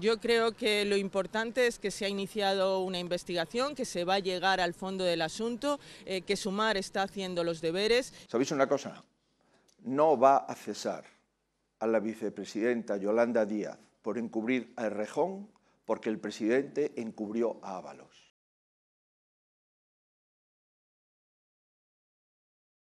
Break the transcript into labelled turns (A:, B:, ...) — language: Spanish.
A: Yo creo que lo importante es que se ha iniciado una investigación, que se va a llegar al fondo del asunto, eh, que Sumar está haciendo los deberes.
B: ¿Sabéis una cosa? No va a cesar a la vicepresidenta Yolanda Díaz por encubrir a Errejón porque el presidente encubrió a Ábalos.